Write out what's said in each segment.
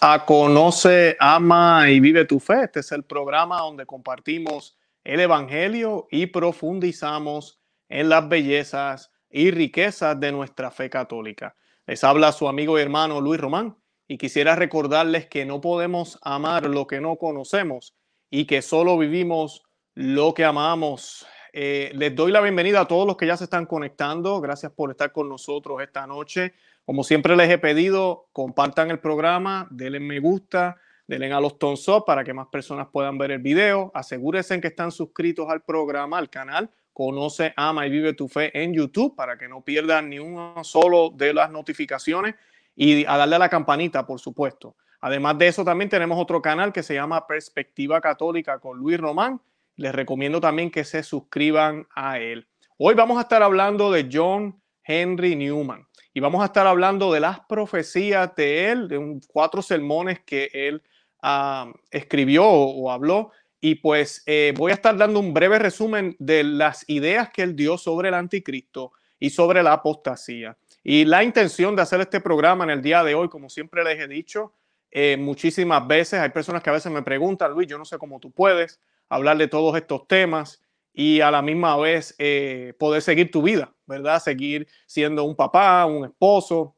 a Conoce, Ama y Vive tu Fe. Este es el programa donde compartimos el Evangelio y profundizamos en las bellezas y riquezas de nuestra fe católica. Les habla su amigo y hermano Luis Román y quisiera recordarles que no podemos amar lo que no conocemos y que solo vivimos lo que amamos. Eh, les doy la bienvenida a todos los que ya se están conectando. Gracias por estar con nosotros esta noche. Como siempre les he pedido, compartan el programa, denle me gusta, denle a los thumbs para que más personas puedan ver el video. Asegúrense en que están suscritos al programa, al canal. Conoce, ama y vive tu fe en YouTube para que no pierdan ni uno solo de las notificaciones y a darle a la campanita, por supuesto. Además de eso, también tenemos otro canal que se llama Perspectiva Católica con Luis Román. Les recomiendo también que se suscriban a él. Hoy vamos a estar hablando de John Henry Newman y vamos a estar hablando de las profecías de él, de cuatro sermones que él ah, escribió o, habló. Y pues eh, voy a estar dando un breve resumen de las ideas que él dio sobre el anticristo y sobre la apostasía. Y la intención de hacer este programa en el día de hoy, como siempre les he dicho eh, muchísimas veces, hay personas que a veces me preguntan, Luis, yo no sé cómo tú puedes hablar de todos estos temas y a la misma vez eh, poder seguir tu vida, ¿verdad? Seguir siendo un papá, un esposo.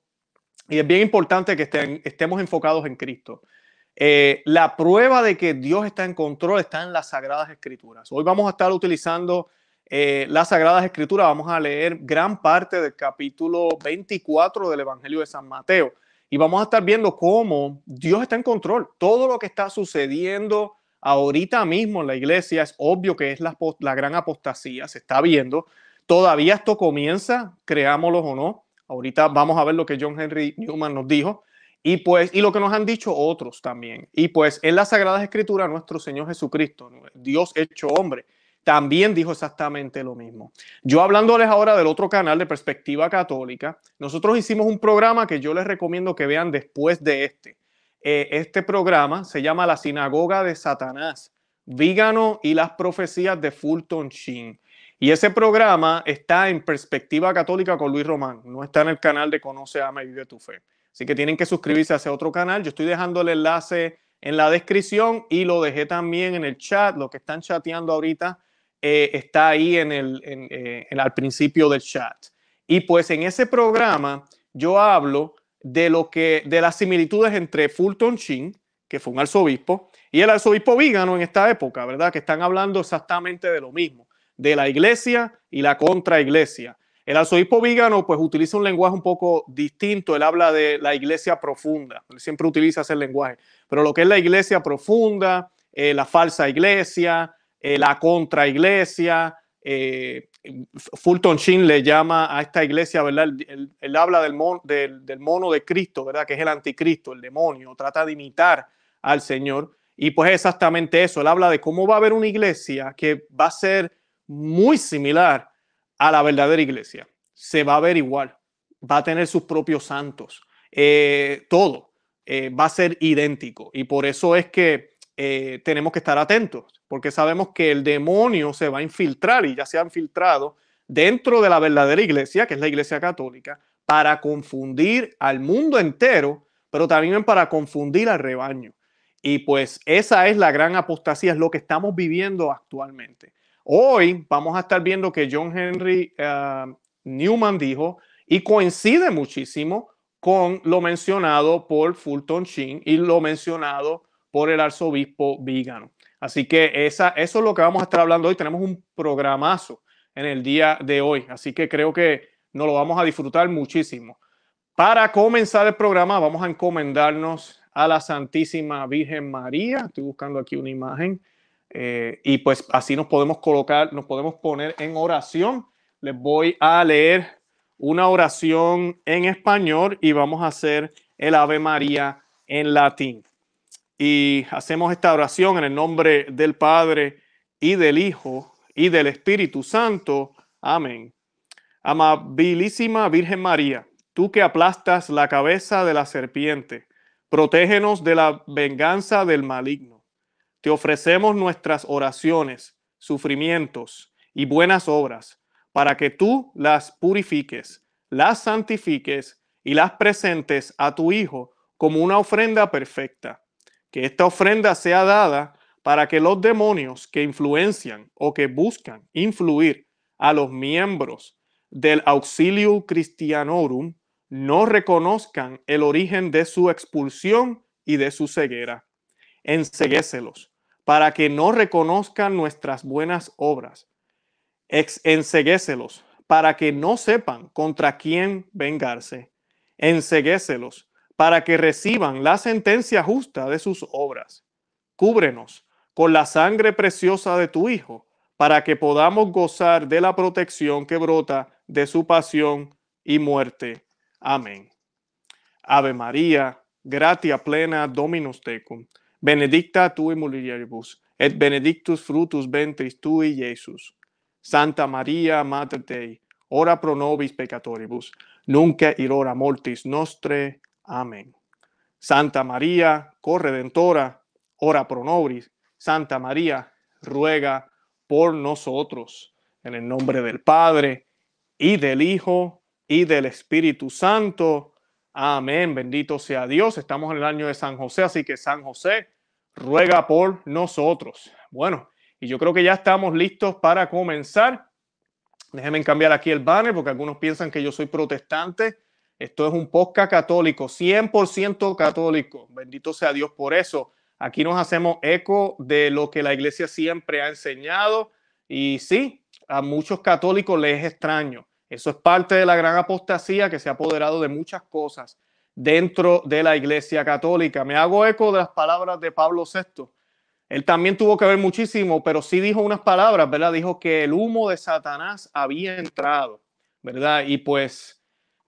Y es bien importante que estemos enfocados en Cristo. Eh, la prueba de que Dios está en control está en las Sagradas Escrituras. Hoy vamos a estar utilizando eh, las Sagradas Escrituras. Vamos a leer gran parte del capítulo 24 del Evangelio de San Mateo. Y vamos a estar viendo cómo Dios está en control. Todo lo que está sucediendo Ahorita mismo en la iglesia es obvio que es la, gran apostasía, se está viendo. Todavía esto comienza, creámoslo o no. Ahorita vamos a ver lo que John Henry Newman nos dijo. Y pues, y lo que nos han dicho otros también. Y pues, en las Sagradas Escrituras, nuestro Señor Jesucristo, Dios hecho hombre, también dijo exactamente lo mismo. Yo hablándoles ahora del otro canal de Perspectiva Católica, nosotros hicimos un programa que yo les recomiendo que vean después de este, eh, este programa se llama La Sinagoga de Satanás, Vígano y las Profecías de Fulton Sheen. Y ese programa está en Perspectiva Católica con Luis Román, no está en el canal de Conoce, a y Vive tu Fe. Así que tienen que suscribirse a ese otro canal. Yo estoy dejando el enlace en la descripción y lo dejé también en el chat. Lo que están chateando ahorita eh, está ahí en el, eh, al principio del chat. Y pues en ese programa yo hablo de, lo que, de las similitudes entre Fulton Sheen, que fue un arzobispo, y el arzobispo Vígano en esta época, ¿verdad? Que están hablando exactamente de lo mismo, de la iglesia y la contraiglesia. El arzobispo Vígano pues utiliza un lenguaje un poco distinto, él habla de la iglesia profunda, él siempre utiliza ese lenguaje, pero lo que es la iglesia profunda, eh, la falsa iglesia, eh, la contraiglesia, eh, Fulton Sheen le llama a esta iglesia, ¿verdad? Él, habla del, del, mono de Cristo, ¿verdad? Que es el anticristo, el demonio, trata de imitar al Señor. Y pues exactamente eso, él habla de cómo va a haber una iglesia que va a ser muy similar a la verdadera iglesia. Se va a ver igual, va a tener sus propios santos, eh, todo eh, va a ser idéntico. Y por eso es que eh, tenemos que estar atentos, porque sabemos que el demonio se va a infiltrar y ya se ha infiltrado dentro de la verdadera iglesia, que es la iglesia católica, para confundir al mundo entero, pero también para confundir al rebaño. Y pues esa es la gran apostasía, es lo que estamos viviendo actualmente. Hoy vamos a estar viendo que John Henry eh, Newman dijo, y coincide muchísimo con lo mencionado por Fulton Sheen y lo mencionado por el arzobispo Vígano. Así que esa, eso es lo que vamos a estar hablando hoy. Tenemos un programazo en el día de hoy, así que creo que nos lo vamos a disfrutar muchísimo. Para comenzar el programa, vamos a encomendarnos a la Santísima Virgen María. Estoy buscando aquí una imagen. Eh, y pues así nos podemos colocar, nos podemos poner en oración. Les voy a leer una oración en español y vamos a hacer el Ave María en latín y hacemos esta oración en el nombre del Padre y del Hijo y del Espíritu Santo. Amén. Amabilísima Virgen María, tú que aplastas la cabeza de la serpiente, protégenos de la venganza del maligno. Te ofrecemos nuestras oraciones, sufrimientos y buenas obras, para que tú las purifiques, las santifiques y las presentes a tu Hijo como una ofrenda perfecta que esta ofrenda sea dada para que los demonios que influencian o que buscan influir a los miembros del Auxilium Christianorum no reconozcan el origen de su expulsión y de su ceguera. Enseguécelos, para que no reconozcan nuestras buenas obras. Ex para que no sepan contra quién vengarse. Enseguécelos, para que reciban la sentencia justa de sus obras. Cúbrenos con la sangre preciosa de tu Hijo, para que podamos gozar de la protección que brota de su pasión y muerte. Amén. Ave María, gratia plena Dominus tecum, benedicta tu mulieribus, et benedictus frutus ventris tui, Jesus. Santa María, Mater Dei, ora pro nobis peccatoribus, nunc et mortis nostre. Amén. Santa María, corredentora, ora pro nobis. Santa María, ruega por nosotros. En el nombre del Padre, y del Hijo, y del Espíritu Santo. Amén. Bendito sea Dios. Estamos en el año de San José, así que San José ruega por nosotros. Bueno, y yo creo que ya estamos listos para comenzar. Déjenme cambiar aquí el banner porque algunos piensan que yo soy protestante esto es un podcast católico, 100% católico. Bendito sea Dios por eso. Aquí nos hacemos eco de lo que la iglesia siempre ha enseñado y sí, a muchos católicos les es extraño. Eso es parte de la gran apostasía que se ha apoderado de muchas cosas dentro de la iglesia católica. Me hago eco de las palabras de Pablo VI. Él también tuvo que ver muchísimo, pero sí dijo unas palabras, ¿verdad? Dijo que el humo de Satanás había entrado, ¿verdad? Y pues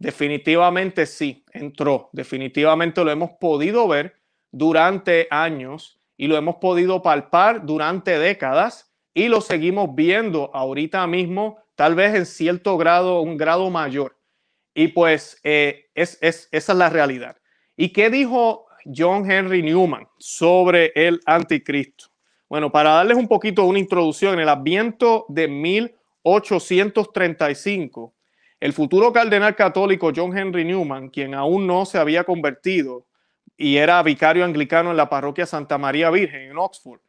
Definitivamente sí, entró. Definitivamente lo hemos podido ver durante años y lo hemos podido palpar durante décadas y lo seguimos viendo ahorita mismo, tal vez en cierto grado, un grado mayor. Y pues eh, es, esa es la realidad. ¿Y qué dijo John Henry Newman sobre el anticristo? Bueno, para darles un poquito una introducción, en el Adviento de 1835, el futuro cardenal católico John Henry Newman, quien aún no se había convertido y era vicario anglicano en la parroquia Santa María Virgen en Oxford,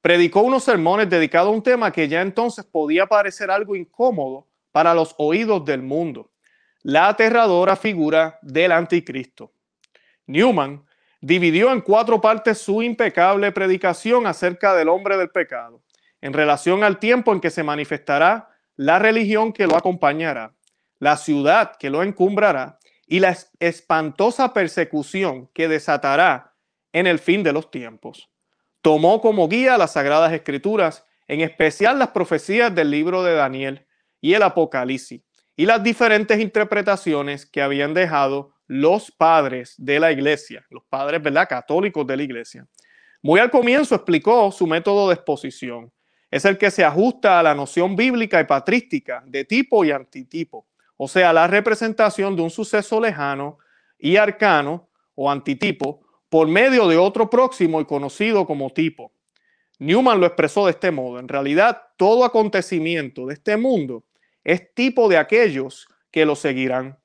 predicó unos sermones dedicados a un tema que ya entonces podía parecer algo incómodo para los oídos del mundo, la aterradora figura del anticristo. Newman dividió en cuatro partes su impecable predicación acerca del hombre del pecado, en relación al tiempo en que se manifestará la religión que lo acompañará la ciudad que lo encumbrará y la espantosa persecución que desatará en el fin de los tiempos. Tomó como guía las sagradas escrituras, en especial las profecías del libro de Daniel y el Apocalipsis, y las diferentes interpretaciones que habían dejado los padres de la iglesia, los padres ¿verdad? católicos de la iglesia. Muy al comienzo explicó su método de exposición. Es el que se ajusta a la noción bíblica y patrística de tipo y antitipo o sea, la representación de un suceso lejano y arcano o antitipo por medio de otro próximo y conocido como tipo. Newman lo expresó de este modo. En realidad, todo acontecimiento de este mundo es tipo de aquellos que lo seguirán.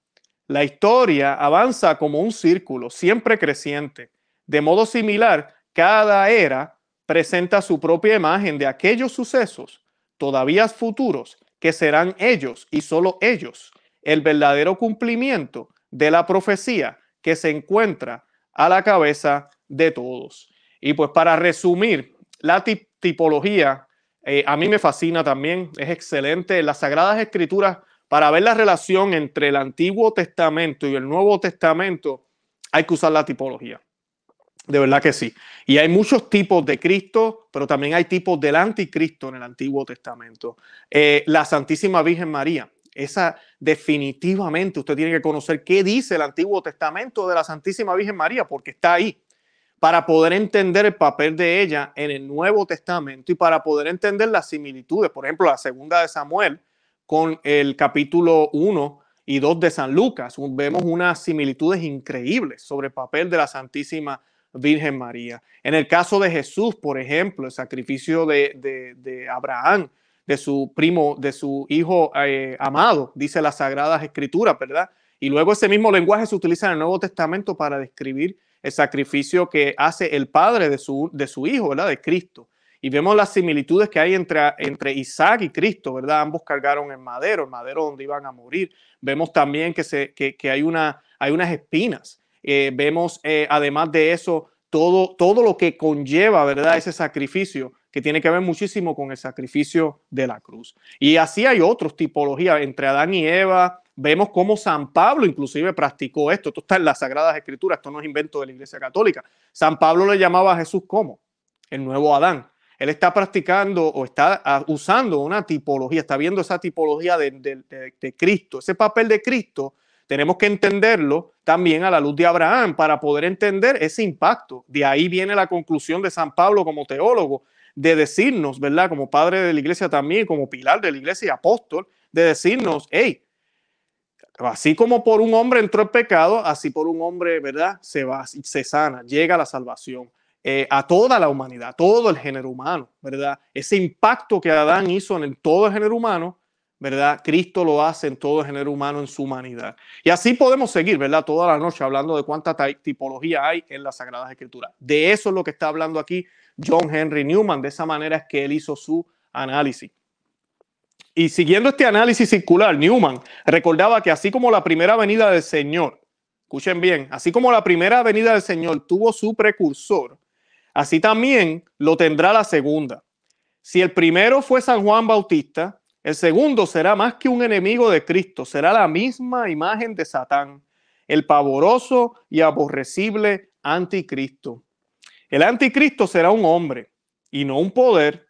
La historia avanza como un círculo, siempre creciente. De modo similar, cada era presenta su propia imagen de aquellos sucesos, todavía futuros, que serán ellos y solo ellos el verdadero cumplimiento de la profecía que se encuentra a la cabeza de todos. Y pues para resumir, la tipología eh, a mí me fascina también, es excelente. Las Sagradas Escrituras, para ver la relación entre el Antiguo Testamento y el Nuevo Testamento, hay que usar la tipología. De verdad que sí. Y hay muchos tipos de Cristo, pero también hay tipos del anticristo en el Antiguo Testamento. Eh, la Santísima Virgen María esa definitivamente usted tiene que conocer qué dice el Antiguo Testamento de la Santísima Virgen María, porque está ahí, para poder entender el papel de ella en el Nuevo Testamento y para poder entender las similitudes, por ejemplo, la segunda de Samuel con el capítulo 1 y 2 de San Lucas. Vemos unas similitudes increíbles sobre el papel de la Santísima Virgen María. En el caso de Jesús, por ejemplo, el sacrificio de, de, de Abraham de su primo, de su hijo eh, amado, dice las Sagradas Escrituras, ¿verdad? Y luego ese mismo lenguaje se utiliza en el Nuevo Testamento para describir el sacrificio que hace el padre de su, de su hijo, ¿verdad? De Cristo. Y vemos las similitudes que hay entre, entre Isaac y Cristo, ¿verdad? Ambos cargaron en madero, el madero donde iban a morir. Vemos también que, se, hay, una, hay unas espinas. Eh, vemos, eh, además de eso, todo, todo lo que conlleva, ¿verdad? Ese sacrificio que tiene que ver muchísimo con el sacrificio de la cruz. Y así hay otras tipologías entre Adán y Eva. Vemos cómo San Pablo inclusive practicó esto. Esto está en las Sagradas Escrituras, esto no es invento de la Iglesia Católica. San Pablo le llamaba a Jesús como el nuevo Adán. Él está practicando o está ah, usando una tipología, está viendo esa tipología de Cristo, ese papel de Cristo tenemos que entenderlo también a la luz de Abraham para poder entender ese impacto. De ahí viene la conclusión de San Pablo como teólogo de decirnos, ¿verdad? Como padre de la iglesia también, como pilar de la iglesia y apóstol, de decirnos, hey, así como por un hombre entró el pecado, así por un hombre, ¿verdad? Se va, se sana, llega la salvación. Eh, a toda la humanidad, todo el género humano, ¿verdad? Ese impacto que Adán hizo en todo el género humano, ¿verdad? Cristo lo hace en todo el género humano, en su humanidad. Y así podemos seguir, ¿verdad? Toda la noche hablando de cuánta tipología hay en las Sagradas Escrituras. De eso es lo que está hablando aquí John Henry Newman. De esa manera es que él hizo su análisis. Y siguiendo este análisis circular, Newman recordaba que así como la primera venida del Señor, escuchen bien, así como la primera venida del Señor tuvo su precursor, así también lo tendrá la segunda. Si el primero fue San Juan Bautista, el segundo será más que un enemigo de Cristo, será la misma imagen de Satán, el pavoroso y aborrecible anticristo. El anticristo será un hombre y no un poder,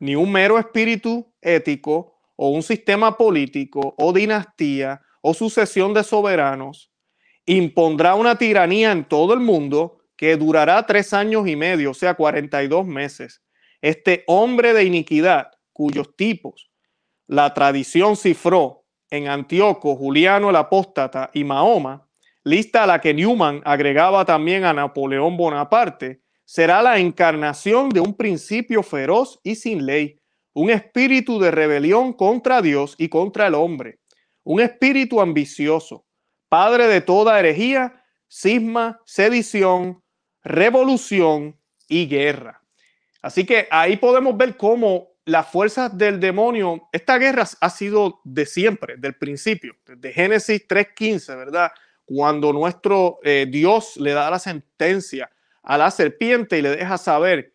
ni un mero espíritu ético o un sistema político o dinastía o sucesión de soberanos. Impondrá una tiranía en todo el mundo que durará tres años y medio, o sea, 42 meses. Este hombre de iniquidad, cuyos tipos la tradición cifró en Antíoco, Juliano el apóstata y Mahoma, lista a la que Newman agregaba también a Napoleón Bonaparte, será la encarnación de un principio feroz y sin ley, un espíritu de rebelión contra Dios y contra el hombre, un espíritu ambicioso, padre de toda herejía, cisma, sedición, revolución y guerra. Así que ahí podemos ver cómo las fuerzas del demonio, esta guerra ha sido de siempre, del principio, desde Génesis 3.15, ¿verdad? Cuando nuestro eh, Dios le da la sentencia a la serpiente y le deja saber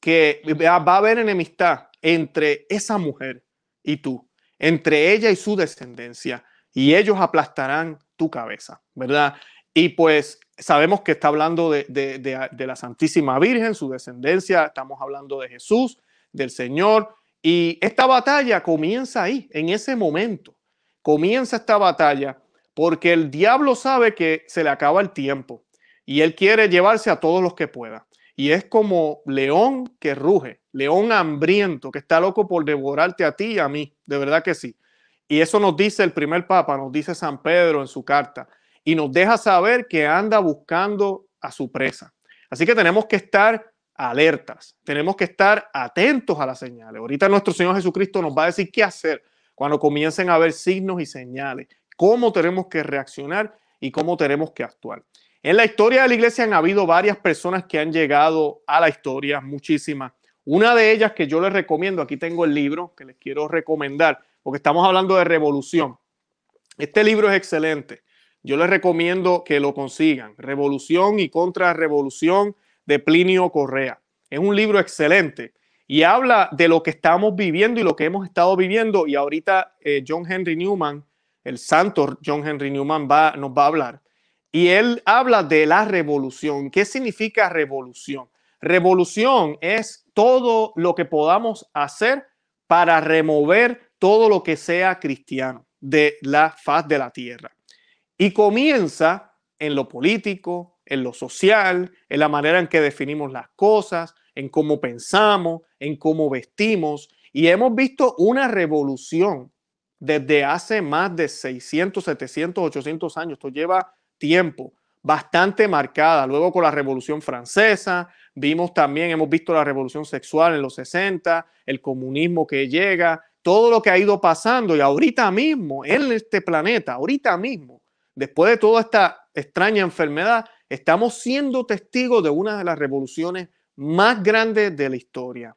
que va a haber enemistad entre esa mujer y tú, entre ella y su descendencia, y ellos aplastarán tu cabeza, ¿verdad? Y pues sabemos que está hablando de, la Santísima Virgen, su descendencia, estamos hablando de Jesús, del Señor, y esta batalla comienza ahí, en ese momento, comienza esta batalla, porque el diablo sabe que se le acaba el tiempo y él quiere llevarse a todos los que pueda. Y es como león que ruge, león hambriento, que está loco por devorarte a ti y a mí, de verdad que sí. Y eso nos dice el primer papa, nos dice San Pedro en su carta, y nos deja saber que anda buscando a su presa. Así que tenemos que estar alertas, tenemos que estar atentos a las señales. Ahorita nuestro Señor Jesucristo nos va a decir qué hacer cuando comiencen a haber signos y señales, cómo tenemos que reaccionar y cómo tenemos que actuar. En la historia de la iglesia han habido varias personas que han llegado a la historia, muchísimas. Una de ellas que yo les recomiendo, aquí tengo el libro que les quiero recomendar, porque estamos hablando de revolución. Este libro es excelente. Yo les recomiendo que lo consigan. Revolución y contrarrevolución de Plinio Correa. Es un libro excelente y habla de lo que estamos viviendo y lo que hemos estado viviendo. Y ahorita eh, John Henry Newman, el santo John Henry Newman, va, nos va a hablar y él habla de la revolución. ¿Qué significa revolución? Revolución es todo lo que podamos hacer para remover todo lo que sea cristiano de la faz de la tierra. Y comienza en lo político, en lo social, en la manera en que definimos las cosas, en cómo pensamos, en cómo vestimos. Y hemos visto una revolución desde hace más de 600, 700, 800 años. Esto lleva tiempo bastante marcada. Luego con la Revolución Francesa, vimos también, hemos visto la Revolución Sexual en los 60, el comunismo que llega, todo lo que ha ido pasando y ahorita mismo en este planeta, ahorita mismo, después de toda esta extraña enfermedad, estamos siendo testigos de una de las revoluciones más grandes de la historia.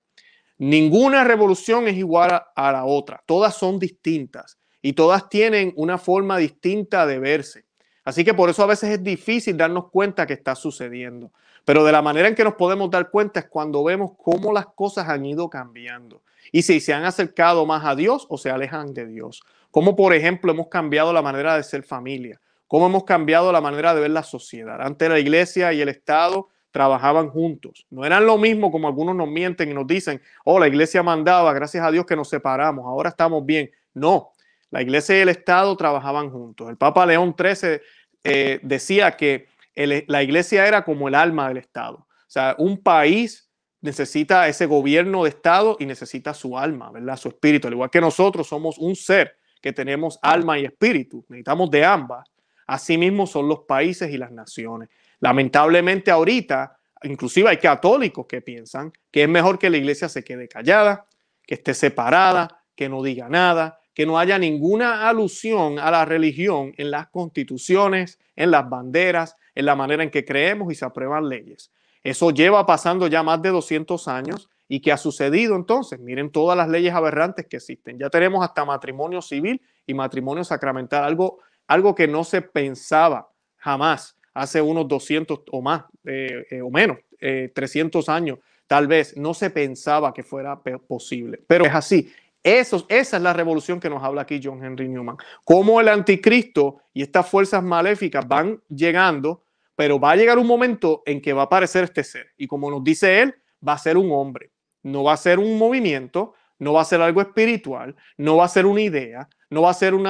Ninguna revolución es igual a la otra, todas son distintas y todas tienen una forma distinta de verse. Así que por eso a veces es difícil darnos cuenta que está sucediendo. Pero de la manera en que nos podemos dar cuenta es cuando vemos cómo las cosas han ido cambiando y si se han acercado más a Dios o se alejan de Dios. Como por ejemplo hemos cambiado la manera de ser familia, cómo hemos cambiado la manera de ver la sociedad. Antes la iglesia y el Estado trabajaban juntos. No eran lo mismo como algunos nos mienten y nos dicen, oh, la iglesia mandaba, gracias a Dios que nos separamos, ahora estamos bien. No, la iglesia y el Estado trabajaban juntos. El Papa León XIII eh, decía que la iglesia era como el alma del Estado. O sea, un país necesita ese gobierno de Estado y necesita su alma, ¿verdad? Su espíritu. Al igual que nosotros somos un ser que tenemos alma y espíritu, necesitamos de ambas. Asimismo son los países y las naciones. Lamentablemente ahorita, inclusive hay católicos que piensan que es mejor que la iglesia se quede callada, que esté separada, que no diga nada, que no haya ninguna alusión a la religión en las constituciones, en las banderas, en la manera en que creemos y se aprueban leyes. Eso lleva pasando ya más de 200 años. ¿Y que ha sucedido entonces? Miren todas las leyes aberrantes que existen. Ya tenemos hasta matrimonio civil y matrimonio sacramental, algo, algo que no se pensaba jamás hace unos 200 o más, eh, eh, o menos, 300 eh, años, tal vez no se pensaba que fuera posible, pero es así esa es la revolución que nos habla aquí John Henry Newman. Cómo el anticristo y estas fuerzas maléficas van llegando, pero va a llegar un momento en que va a aparecer este ser. Y como nos dice él, va a ser un hombre. No va a ser un movimiento, no va a ser algo espiritual, no va a ser una idea, no va a ser un,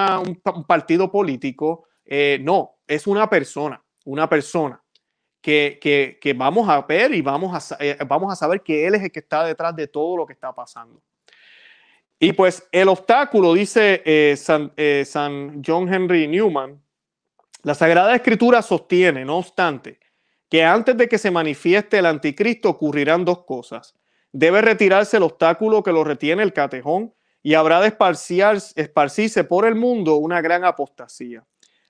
partido político. Eh, no, es una persona, una persona. Que, que, que vamos a ver y vamos a, eh, vamos a saber que Él es el que está detrás de todo lo que está pasando. Y pues el obstáculo, dice eh, San, eh, San, John Henry Newman, la Sagrada Escritura sostiene, no obstante, que antes de que se manifieste el anticristo ocurrirán dos cosas. Debe retirarse el obstáculo que lo retiene el catejón y habrá de esparcirse por el mundo una gran apostasía.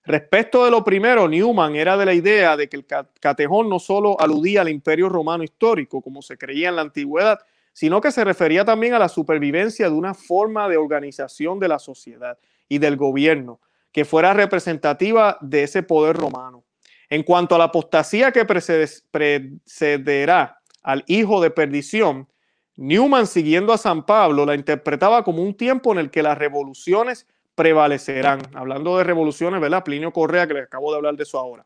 Respecto de lo primero, Newman era de la idea de que el catejón no solo aludía al imperio romano histórico, como se creía en la antigüedad, sino que se refería también a la supervivencia de una forma de organización de la sociedad y del gobierno que fuera representativa de ese poder romano. En cuanto a la apostasía que precederá al hijo de perdición, Newman, siguiendo a San Pablo, la interpretaba como un tiempo en el que las revoluciones prevalecerán. Hablando de revoluciones, ¿verdad? Plinio Correa, que les acabo de hablar de eso ahora.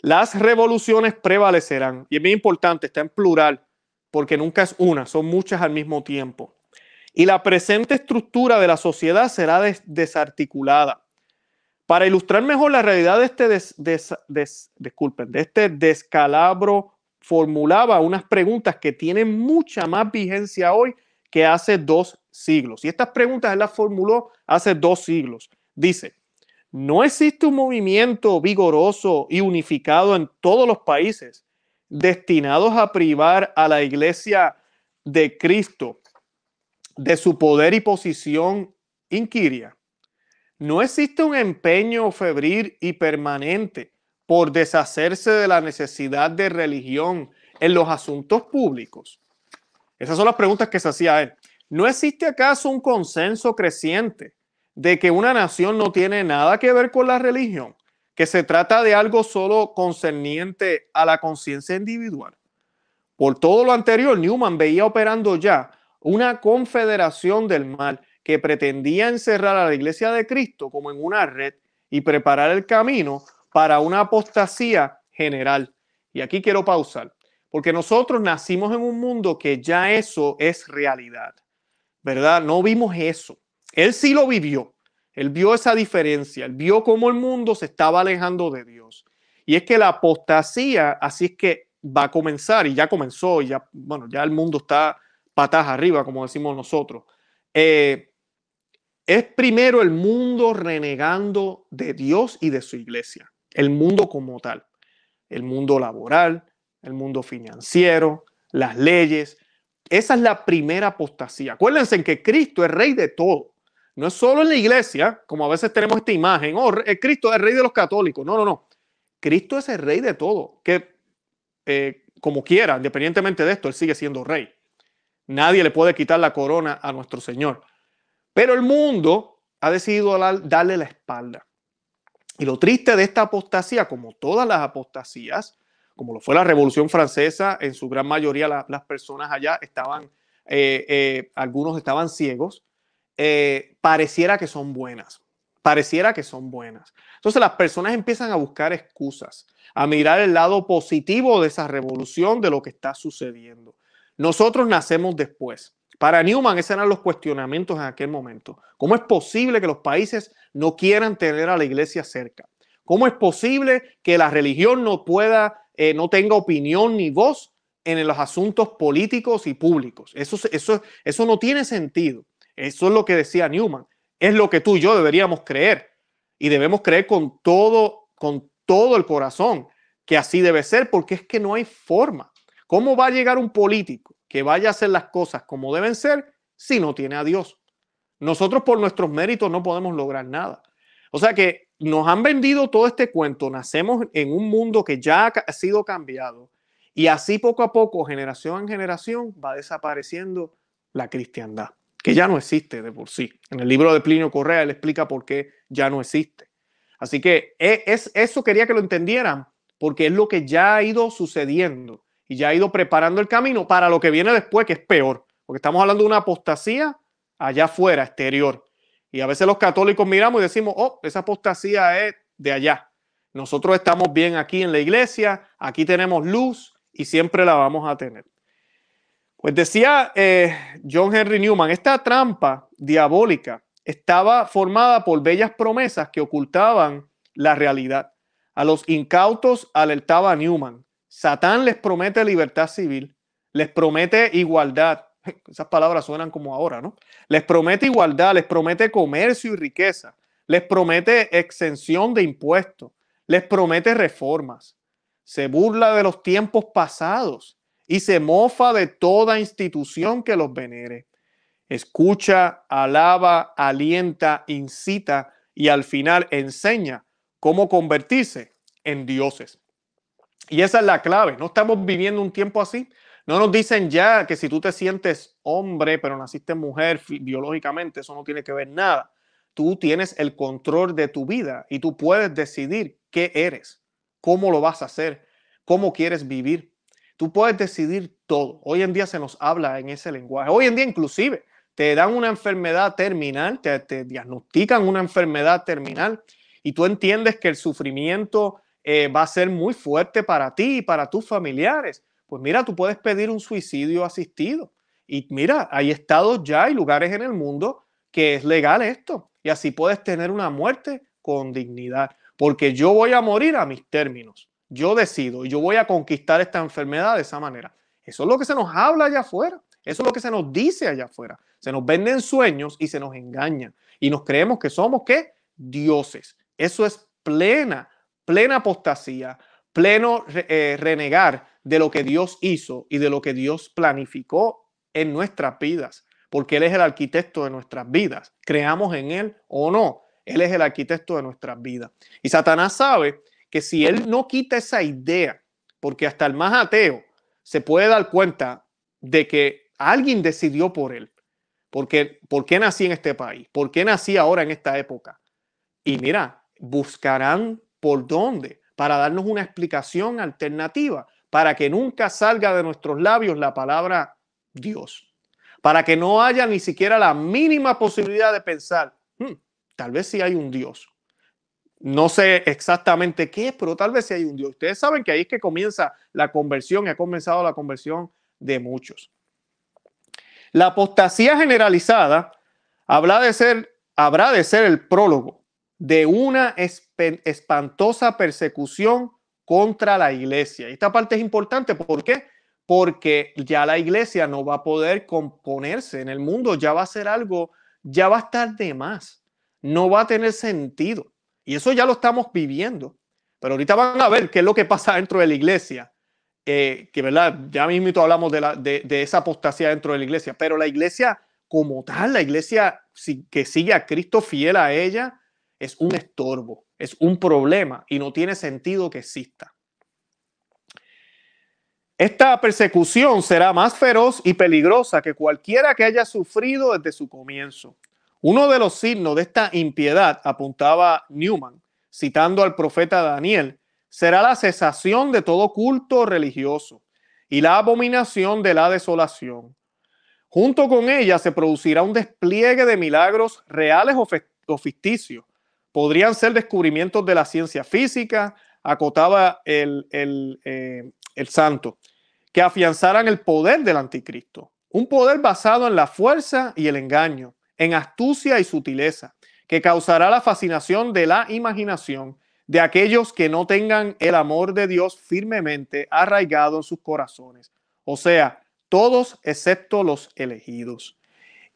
Las revoluciones prevalecerán. Y es muy importante, está en plural porque nunca es una, son muchas al mismo tiempo. Y la presente estructura de la sociedad será desarticulada. Para ilustrar mejor la realidad de este, de este descalabro, formulaba unas preguntas que tienen mucha más vigencia hoy que hace dos siglos. Y estas preguntas él las formuló hace dos siglos. Dice, ¿no existe un movimiento vigoroso y unificado en todos los países destinados a privar a la iglesia de Cristo de su poder y posición inquiria. No existe un empeño febril y permanente por deshacerse de la necesidad de religión en los asuntos públicos. Esas son las preguntas que se hacía él. ¿No existe acaso un consenso creciente de que una nación no tiene nada que ver con la religión? que se trata de algo solo concerniente a la conciencia individual. Por todo lo anterior, Newman veía operando ya una confederación del mal que pretendía encerrar a la iglesia de Cristo como en una red y preparar el camino para una apostasía general. Y aquí quiero pausar, porque nosotros nacimos en un mundo que ya eso es realidad, ¿verdad? No vimos eso. Él sí lo vivió, él vio esa diferencia, él vio cómo el mundo se estaba alejando de Dios. Y es que la apostasía, así es que va a comenzar y ya comenzó, y ya, bueno, ya el mundo está patas arriba, como decimos nosotros. Eh, es primero el mundo renegando de Dios y de su iglesia, el mundo como tal, el mundo laboral, el mundo financiero, las leyes. Esa es la primera apostasía. Acuérdense que Cristo es rey de todo. No es solo en la iglesia, como a veces tenemos esta imagen, oh, eh, Cristo es el rey de los católicos. No, no, no. Cristo es el rey de todo, que eh, como quiera, independientemente de esto, Él sigue siendo rey. Nadie le puede quitar la corona a nuestro Señor. Pero el mundo ha decidido darle la espalda. Y lo triste de esta apostasía, como todas las apostasías, como lo fue la Revolución Francesa, en su gran mayoría las personas allá estaban, eh, algunos estaban ciegos, eh, pareciera que son buenas. Pareciera que son buenas. Entonces las personas empiezan a buscar excusas, a mirar el lado positivo de esa revolución, de lo que está sucediendo. Nosotros nacemos después. Para Newman, esos eran los cuestionamientos en aquel momento. ¿Cómo es posible que los países no quieran tener a la iglesia cerca? ¿Cómo es posible que la religión no pueda, eh, no tenga opinión ni voz en los asuntos políticos y públicos? Eso, eso, eso no tiene sentido. Eso es lo que decía Newman. Es lo que tú y yo deberíamos creer. Y debemos creer con todo, con todo el corazón que así debe ser, porque es que no hay forma. ¿Cómo va a llegar un político que vaya a hacer las cosas como deben ser si no tiene a Dios? Nosotros por nuestros méritos no podemos lograr nada. O sea que nos han vendido todo este cuento, nacemos en un mundo que ya ha sido cambiado y así poco a poco, generación en generación, va desapareciendo la cristiandad que ya no existe de por sí. En el libro de Plinio Correa él explica por qué ya no existe. Así que e, es, eso quería que lo entendieran, porque es lo que ya ha ido sucediendo y ya ha ido preparando el camino para lo que viene después, que es peor, porque estamos hablando de una apostasía allá afuera, exterior. Y a veces los católicos miramos y decimos, oh, esa apostasía es de allá. Nosotros estamos bien aquí en la iglesia, aquí tenemos luz y siempre la vamos a tener. Pues decía eh, John Henry Newman, esta trampa diabólica estaba formada por bellas promesas que ocultaban la realidad. A los incautos alertaba Newman. Satán les promete libertad civil, les promete igualdad. Esas palabras suenan como ahora, ¿no? Les promete igualdad, les promete comercio y riqueza, les promete exención de impuestos, les promete reformas. Se burla de los tiempos pasados y se mofa de toda institución que los venere. Escucha, alaba, alienta, incita y al final enseña cómo convertirse en dioses. Y esa es la clave. No estamos viviendo un tiempo así. No nos dicen ya que si tú te sientes hombre, pero naciste mujer biológicamente, eso no tiene que ver nada. Tú tienes el control de tu vida y tú puedes decidir qué eres, cómo lo vas a hacer, cómo quieres vivir. Tú puedes decidir todo. Hoy en día se nos habla en ese lenguaje. Hoy en día inclusive te dan una enfermedad terminal, te, diagnostican una enfermedad terminal y tú entiendes que el sufrimiento eh, va a ser muy fuerte para ti y para tus familiares. Pues mira, tú puedes pedir un suicidio asistido. Y mira, hay estados ya y lugares en el mundo que es legal esto. Y así puedes tener una muerte con dignidad, porque yo voy a morir a mis términos. Yo decido, y yo voy a conquistar esta enfermedad de esa manera. Eso es lo que se nos habla allá afuera. Eso es lo que se nos dice allá afuera. Se nos venden sueños y se nos engañan. Y nos creemos que somos qué? Dioses. Eso es plena, plena apostasía, pleno eh, renegar de lo que Dios hizo y de lo que Dios planificó en nuestras vidas. Porque Él es el arquitecto de nuestras vidas. Creamos en Él o no. Él es el arquitecto de nuestras vidas. Y Satanás sabe que si él no quita esa idea, porque hasta el más ateo se puede dar cuenta de que alguien decidió por él, porque ¿por qué nací en este país? ¿Por qué nací ahora en esta época? Y mira, buscarán por dónde para darnos una explicación alternativa, para que nunca salga de nuestros labios la palabra Dios, para que no haya ni siquiera la mínima posibilidad de pensar, hmm, tal vez si hay un Dios, no sé exactamente qué es, pero tal vez si hay un Dios. Ustedes saben que ahí es que comienza la conversión y ha comenzado la conversión de muchos. La apostasía generalizada habla de ser, habrá de ser el prólogo de una espantosa persecución contra la iglesia. Esta parte es importante. ¿Por qué? Porque ya la iglesia no va a poder componerse en el mundo, ya va a ser algo, ya va a estar de más, no va a tener sentido. Y eso ya lo estamos viviendo. Pero ahorita van a ver qué es lo que pasa dentro de la iglesia. Eh, que, ¿verdad? Ya mismo hablamos de, de, esa apostasía dentro de la iglesia. Pero la iglesia como tal, la iglesia que sigue a Cristo fiel a ella, es un estorbo, es un problema y no tiene sentido que exista. Esta persecución será más feroz y peligrosa que cualquiera que haya sufrido desde su comienzo. Uno de los signos de esta impiedad, apuntaba Newman, citando al profeta Daniel, será la cesación de todo culto religioso y la abominación de la desolación. Junto con ella se producirá un despliegue de milagros reales o ficticios. Podrían ser descubrimientos de la ciencia física, acotaba eh, el, santo, que afianzaran el poder del anticristo, un poder basado en la fuerza y el engaño en astucia y sutileza, que causará la fascinación de la imaginación de aquellos que no tengan el amor de Dios firmemente arraigado en sus corazones, o sea, todos excepto los elegidos.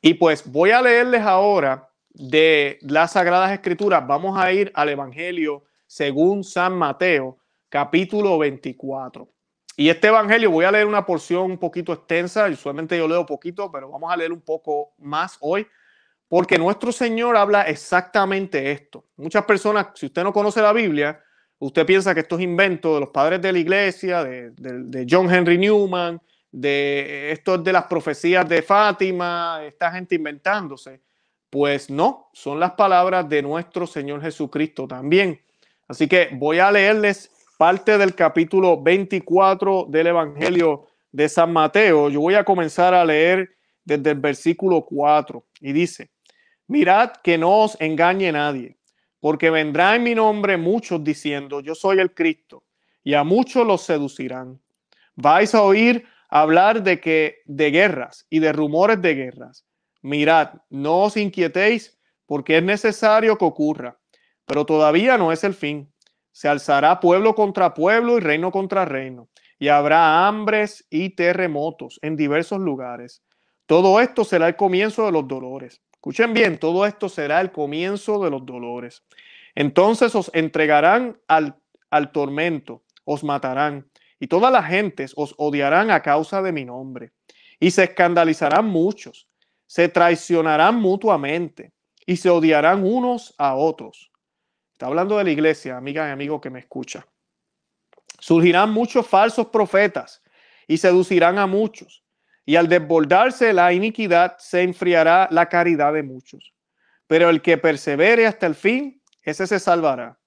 Y pues voy a leerles ahora de las Sagradas Escrituras, vamos a ir al Evangelio según San Mateo, capítulo 24. Y este Evangelio voy a leer una porción un poquito extensa, usualmente yo leo poquito, pero vamos a leer un poco más hoy porque nuestro Señor habla exactamente esto. Muchas personas, si usted no conoce la Biblia, usted piensa que esto es invento de los padres de la iglesia, de, de John Henry Newman, de esto es de las profecías de Fátima, esta gente inventándose. Pues no, son las palabras de nuestro Señor Jesucristo también. Así que voy a leerles parte del capítulo 24 del Evangelio de San Mateo. Yo voy a comenzar a leer desde el versículo 4 y dice, Mirad que no os engañe nadie, porque vendrá en mi nombre muchos diciendo, yo soy el Cristo, y a muchos los seducirán. Vais a oír hablar de que de guerras y de rumores de guerras. Mirad, no os inquietéis, porque es necesario que ocurra, pero todavía no es el fin. Se alzará pueblo contra pueblo y reino contra reino, y habrá hambres y terremotos en diversos lugares. Todo esto será el comienzo de los dolores. Escuchen bien, todo esto será el comienzo de los dolores. Entonces os entregarán al, tormento, os matarán, y todas las gentes os odiarán a causa de mi nombre, y se escandalizarán muchos, se traicionarán mutuamente, y se odiarán unos a otros. Está hablando de la iglesia, amiga y amigo que me escucha. Surgirán muchos falsos profetas y seducirán a muchos y al desbordarse la iniquidad se enfriará la caridad de muchos. Pero el que persevere hasta el fin, ese se salvará.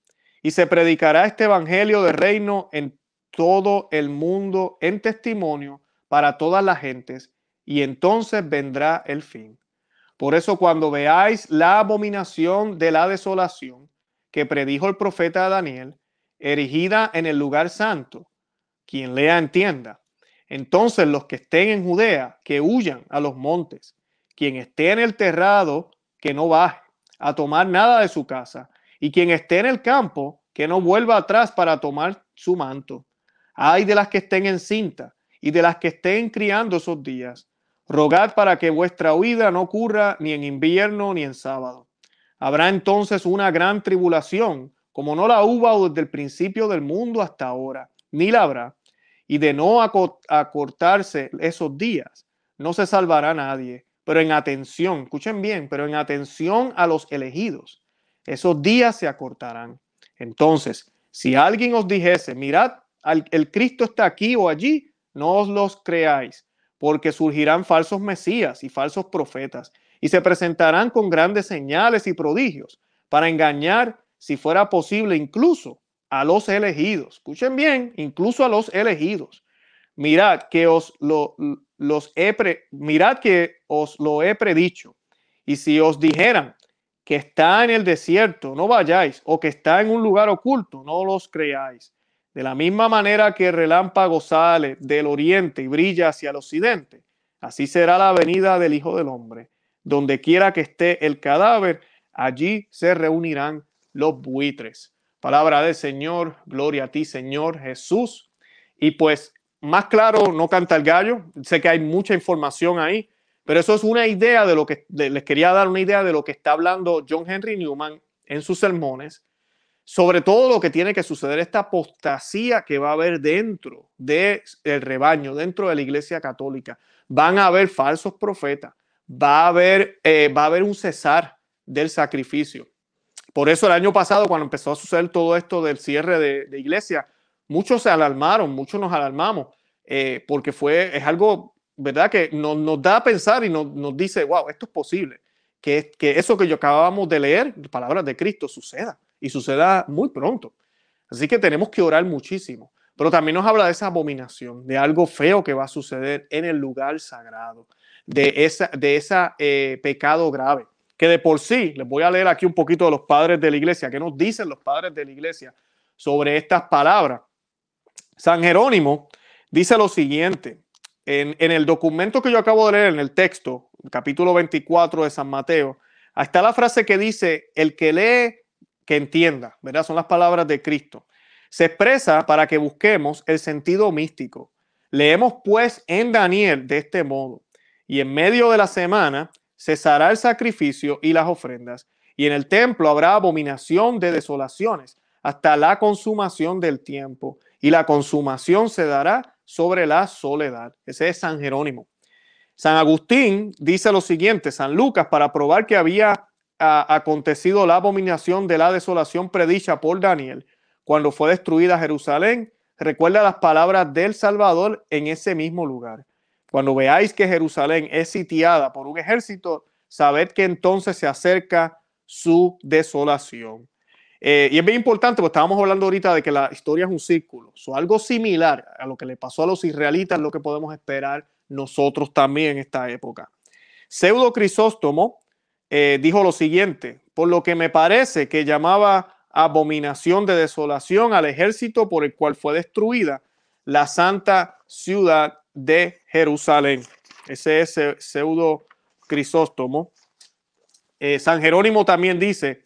Y se predicará este evangelio del reino en todo el mundo en testimonio para todas las gentes, y entonces vendrá el fin. Por eso cuando veáis la abominación de la desolación que predijo el profeta Daniel, erigida en el lugar santo, quien lea entienda. Entonces los que estén en Judea, que huyan a los montes. Quien esté en el terrado, que no baje a tomar nada de su casa. Y quien esté en el campo, que no vuelva atrás para tomar su manto. Ay de las que estén en cinta y de las que estén criando esos días. Rogad para que vuestra huida no ocurra ni en invierno ni en sábado. Habrá entonces una gran tribulación, como no la hubo desde el principio del mundo hasta ahora, ni la habrá y de no acortarse esos días, no se salvará nadie, pero en atención, escuchen bien, pero en atención a los elegidos, esos días se acortarán. Entonces, si alguien os dijese, mirad, el Cristo está aquí o allí, no os los creáis, porque surgirán falsos mesías y falsos profetas, y se presentarán con grandes señales y prodigios para engañar, si fuera posible, incluso a los elegidos. Escuchen bien, incluso a los elegidos. Mirad que os lo, los he mirad que os lo he predicho. Y si os dijeran que está en el desierto, no vayáis, o que está en un lugar oculto, no los creáis. De la misma manera que el relámpago sale del oriente y brilla hacia el occidente, así será la venida del Hijo del Hombre. Donde quiera que esté el cadáver, allí se reunirán los buitres. Palabra del Señor, gloria a ti, Señor Jesús. Y pues, más claro, no canta el gallo. Sé que hay mucha información ahí, pero eso es una idea de lo que les quería dar una idea de lo que está hablando John Henry Newman en sus sermones, sobre todo lo que tiene que suceder, esta apostasía que va a haber dentro del rebaño, dentro de la iglesia católica. Van a haber falsos profetas, va a haber, eh, va a haber un cesar del sacrificio por eso el año pasado, cuando empezó a suceder todo esto del cierre de, iglesia, muchos se alarmaron, muchos nos alarmamos, eh, porque fue, es algo, ¿verdad?, que nos, nos da a pensar y nos, nos, dice, wow, esto es posible, que, que eso que yo acabábamos de leer, palabras de Cristo, suceda y suceda muy pronto. Así que tenemos que orar muchísimo. Pero también nos habla de esa abominación, de algo feo que va a suceder en el lugar sagrado, de ese de esa, eh, pecado grave que de por sí, les voy a leer aquí un poquito de los padres de la iglesia, que nos dicen los padres de la iglesia sobre estas palabras. San Jerónimo dice lo siguiente, en, el documento que yo acabo de leer, en el texto, capítulo 24 de San Mateo, está la frase que dice, el que lee, que entienda, ¿verdad? Son las palabras de Cristo. Se expresa para que busquemos el sentido místico. Leemos pues en Daniel de este modo, y en medio de la semana, cesará el sacrificio y las ofrendas, y en el templo habrá abominación de desolaciones hasta la consumación del tiempo, y la consumación se dará sobre la soledad. Ese es San Jerónimo. San Agustín dice lo siguiente, San Lucas, para probar que había ah, acontecido la abominación de la desolación predicha por Daniel cuando fue destruida Jerusalén, recuerda las palabras del Salvador en ese mismo lugar. Cuando veáis que Jerusalén es sitiada por un ejército, sabed que entonces se acerca su desolación. Eh, y es bien importante, porque estábamos hablando ahorita de que la historia es un círculo. o algo similar a lo que le pasó a los israelitas, lo que podemos esperar nosotros también en esta época. Pseudo Crisóstomo eh, dijo lo siguiente: por lo que me parece que llamaba abominación de desolación al ejército por el cual fue destruida la santa ciudad de Jerusalén. Ese es pseudo Crisóstomo. Eh, San Jerónimo también dice,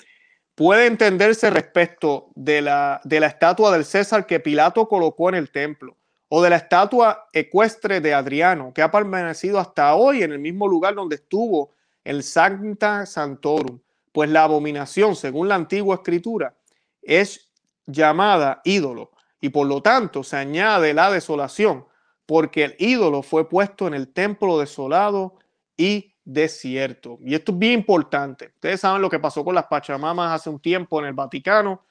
puede entenderse respecto de la, de la estatua del César que Pilato colocó en el templo o de la estatua ecuestre de Adriano, que ha permanecido hasta hoy en el mismo lugar donde estuvo el Santa Santorum, pues la abominación, según la antigua escritura, es llamada ídolo y por lo tanto se añade la desolación porque el ídolo fue puesto en el templo desolado y desierto. Y esto es bien importante. Ustedes saben lo que pasó con las Pachamamas hace un tiempo en el Vaticano.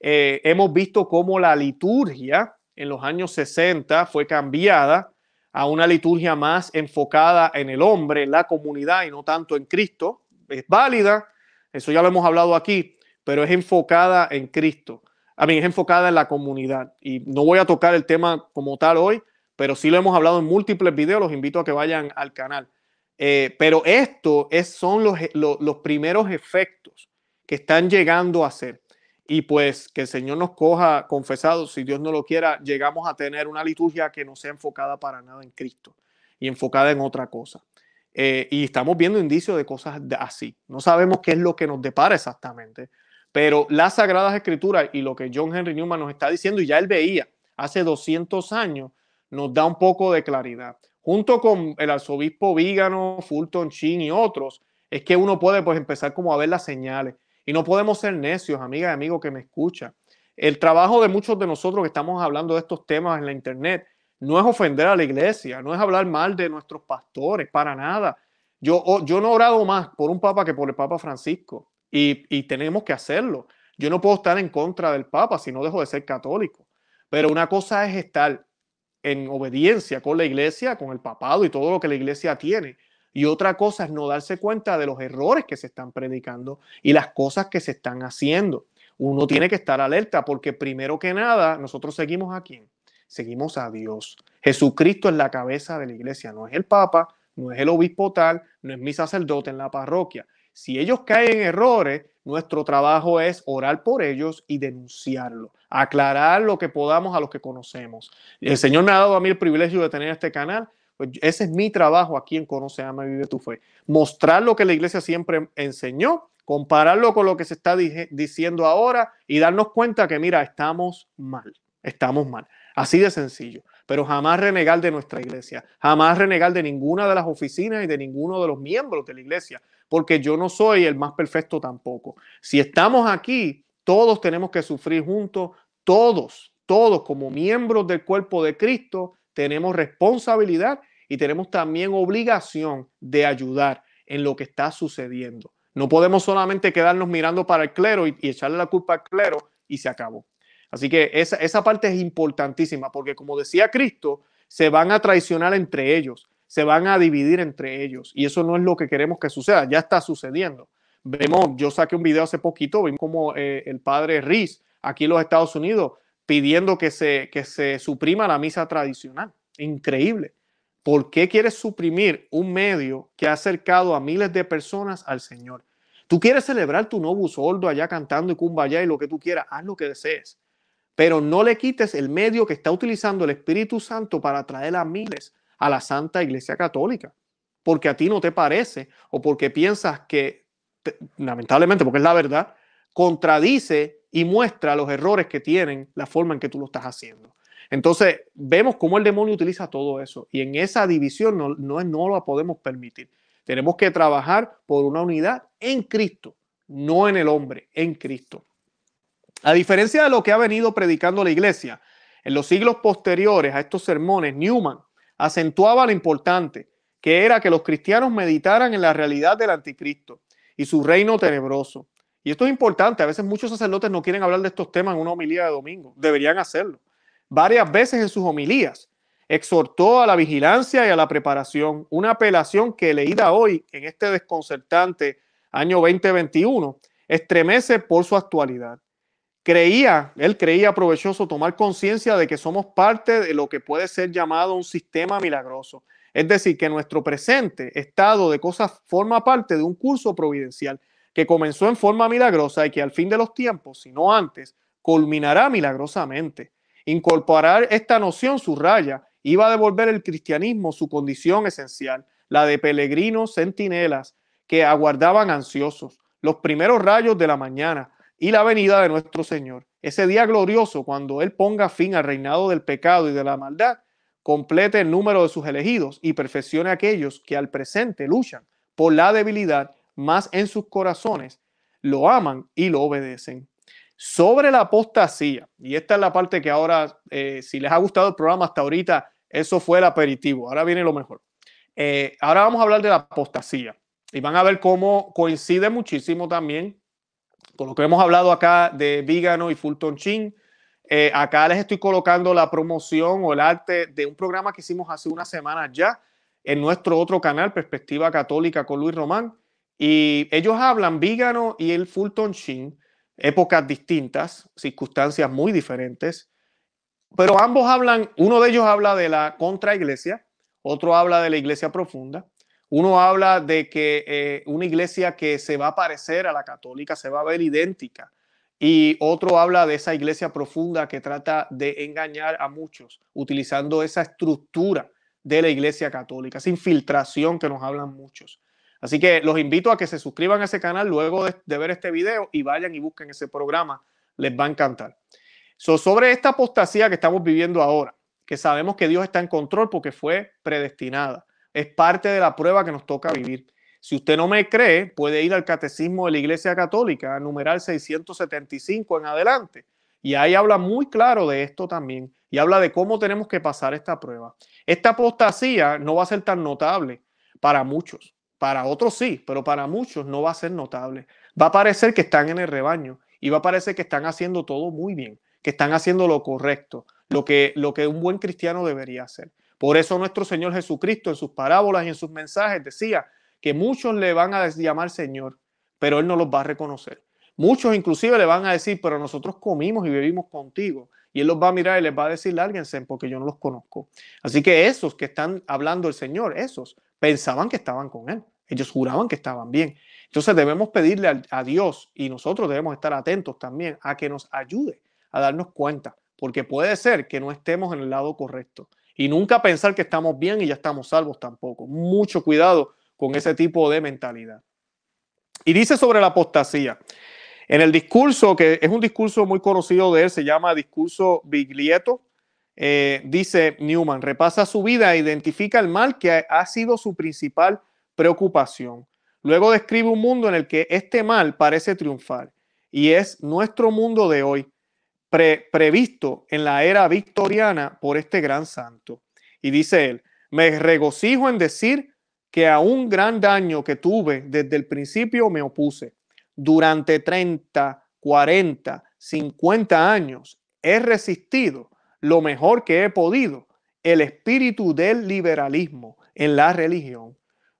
Eh, hemos visto cómo la liturgia en los años 60 fue cambiada a una liturgia más enfocada en el hombre, en la comunidad y no tanto en Cristo. Es válida, eso ya lo hemos hablado aquí, pero es enfocada en Cristo. A mí es enfocada en la comunidad. Y no voy a tocar el tema como tal hoy, pero sí lo hemos hablado en múltiples videos, los invito a que vayan al canal. Eh, pero esto es, son los, eh, los, primeros efectos que están llegando a ser. Y pues que el Señor nos coja confesados, si Dios no lo quiera, llegamos a tener una liturgia que no sea enfocada para nada en Cristo y enfocada en otra cosa. Eh, y estamos viendo indicios de cosas así. No sabemos qué es lo que nos depara exactamente, pero las Sagradas Escrituras y lo que John Henry Newman nos está diciendo, y ya él veía hace 200 años, nos da un poco de claridad. Junto con el arzobispo Vígano, Fulton Sheen y otros, es que uno puede pues empezar como a ver las señales. Y no podemos ser necios, amiga y amigo que me escucha El trabajo de muchos de nosotros que estamos hablando de estos temas en la internet no es ofender a la iglesia, no es hablar mal de nuestros pastores, para nada. Yo, oh, yo no he orado más por un papa que por el Papa Francisco y, y tenemos que hacerlo. Yo no puedo estar en contra del papa si no dejo de ser católico. Pero una cosa es estar en obediencia con la iglesia, con el papado y todo lo que la iglesia tiene. Y otra cosa es no darse cuenta de los errores que se están predicando y las cosas que se están haciendo. Uno tiene que estar alerta porque primero que nada, nosotros seguimos a quién? Seguimos a Dios. Jesucristo es la cabeza de la iglesia, no es el papa, no es el obispo tal, no es mi sacerdote en la parroquia. Si ellos caen en errores, nuestro trabajo es orar por ellos y denunciarlo aclarar lo que podamos a los que conocemos. El Señor me ha dado a mí el privilegio de tener este canal. Pues ese es mi trabajo aquí en Conoce, a y Vive tu Fe. Mostrar lo que la iglesia siempre enseñó, compararlo con lo que se está diciendo ahora y darnos cuenta que, mira, estamos mal, estamos mal. Así de sencillo. Pero jamás renegar de nuestra iglesia, jamás renegar de ninguna de las oficinas y de ninguno de los miembros de la iglesia, porque yo no soy el más perfecto tampoco. Si estamos aquí, todos tenemos que sufrir juntos, todos, todos como miembros del cuerpo de Cristo, tenemos responsabilidad y tenemos también obligación de ayudar en lo que está sucediendo. No podemos solamente quedarnos mirando para el clero y, echarle la culpa al clero y se acabó. Así que esa, parte es importantísima porque como decía Cristo, se van a traicionar entre ellos, se van a dividir entre ellos y eso no es lo que queremos que suceda, ya está sucediendo. Vemos, yo saqué un video hace poquito, vimos como eh, el padre Riz aquí los Estados Unidos pidiendo que se, que se suprima la misa tradicional. Increíble. ¿Por qué quieres suprimir un medio que ha acercado a miles de personas al Señor? Tú quieres celebrar tu Novus Ordo allá cantando y cumbayá y lo que tú quieras, haz lo que desees. Pero no le quites el medio que está utilizando el Espíritu Santo para traer a miles a la Santa Iglesia Católica. Porque a ti no te parece o porque piensas que, lamentablemente, porque es la verdad, contradice y muestra los errores que tienen la forma en que tú lo estás haciendo. Entonces, vemos cómo el demonio utiliza todo eso y en esa división no, no, no la podemos permitir. Tenemos que trabajar por una unidad en Cristo, no en el hombre, en Cristo. A diferencia de lo que ha venido predicando la iglesia, en los siglos posteriores a estos sermones, Newman acentuaba lo importante, que era que los cristianos meditaran en la realidad del anticristo y su reino tenebroso, y esto es importante, a veces muchos sacerdotes no quieren hablar de estos temas en una homilía de domingo, deberían hacerlo. Varias veces en sus homilías exhortó a la vigilancia y a la preparación, una apelación que leída hoy en este desconcertante año 2021 estremece por su actualidad. Creía, él creía provechoso tomar conciencia de que somos parte de lo que puede ser llamado un sistema milagroso. Es decir, que nuestro presente estado de cosas forma parte de un curso providencial que comenzó en forma milagrosa y que al fin de los tiempos, si no antes, culminará milagrosamente. Incorporar esta noción subraya iba a devolver el cristianismo su condición esencial, la de peregrinos centinelas que aguardaban ansiosos los primeros rayos de la mañana y la venida de nuestro Señor. Ese día glorioso cuando Él ponga fin al reinado del pecado y de la maldad, complete el número de sus elegidos y perfeccione a aquellos que al presente luchan por la debilidad más en sus corazones, lo aman y lo obedecen. Sobre la apostasía, y esta es la parte que ahora, eh, si les ha gustado el programa hasta ahorita, eso fue el aperitivo, ahora viene lo mejor. Eh, ahora vamos a hablar de la apostasía y van a ver cómo coincide muchísimo también con lo que hemos hablado acá de Vígano y Fulton Chin. Eh, acá les estoy colocando la promoción o el arte de un programa que hicimos hace una semana ya en nuestro otro canal, Perspectiva Católica con Luis Román. Y ellos hablan, Vígano y el Fulton Sheen, épocas distintas, circunstancias muy diferentes, pero ambos hablan, uno de ellos habla de la contraiglesia, otro habla de la iglesia profunda, uno habla de que eh, una iglesia que se va a parecer a la católica, se va a ver idéntica, y otro habla de esa iglesia profunda que trata de engañar a muchos utilizando esa estructura de la iglesia católica, esa infiltración que nos hablan muchos. Así que los invito a que se suscriban a ese canal luego de, ver este video y vayan y busquen ese programa. Les va a encantar. sobre esta apostasía que estamos viviendo ahora, que sabemos que Dios está en control porque fue predestinada. Es parte de la prueba que nos toca vivir. Si usted no me cree, puede ir al Catecismo de la Iglesia Católica, numeral 675 en adelante. Y ahí habla muy claro de esto también. Y habla de cómo tenemos que pasar esta prueba. Esta apostasía no va a ser tan notable para muchos. Para otros sí, pero para muchos no va a ser notable. Va a parecer que están en el rebaño y va a parecer que están haciendo todo muy bien, que están haciendo lo correcto, lo que, lo que un buen cristiano debería hacer. Por eso nuestro Señor Jesucristo en sus parábolas y en sus mensajes decía que muchos le van a llamar Señor, pero Él no los va a reconocer. Muchos inclusive le van a decir, pero nosotros comimos y bebimos contigo. Y Él los va a mirar y les va a decir, lárguense porque yo no los conozco. Así que esos que están hablando el Señor, esos pensaban que estaban con Él. Ellos juraban que estaban bien. Entonces debemos pedirle a, Dios y nosotros debemos estar atentos también a que nos ayude a darnos cuenta, porque puede ser que no estemos en el lado correcto y nunca pensar que estamos bien y ya estamos salvos tampoco. Mucho cuidado con ese tipo de mentalidad. Y dice sobre la apostasía. En el discurso, que es un discurso muy conocido de él, se llama discurso Biglieto, eh, dice Newman, repasa su vida e identifica el mal que ha sido su principal preocupación. Luego describe un mundo en el que este mal parece triunfar y es nuestro mundo de hoy, previsto en la era victoriana por este gran santo. Y dice él, me regocijo en decir que a un gran daño que tuve desde el principio me opuse. Durante 30, 40, 50 años he resistido lo mejor que he podido el espíritu del liberalismo en la religión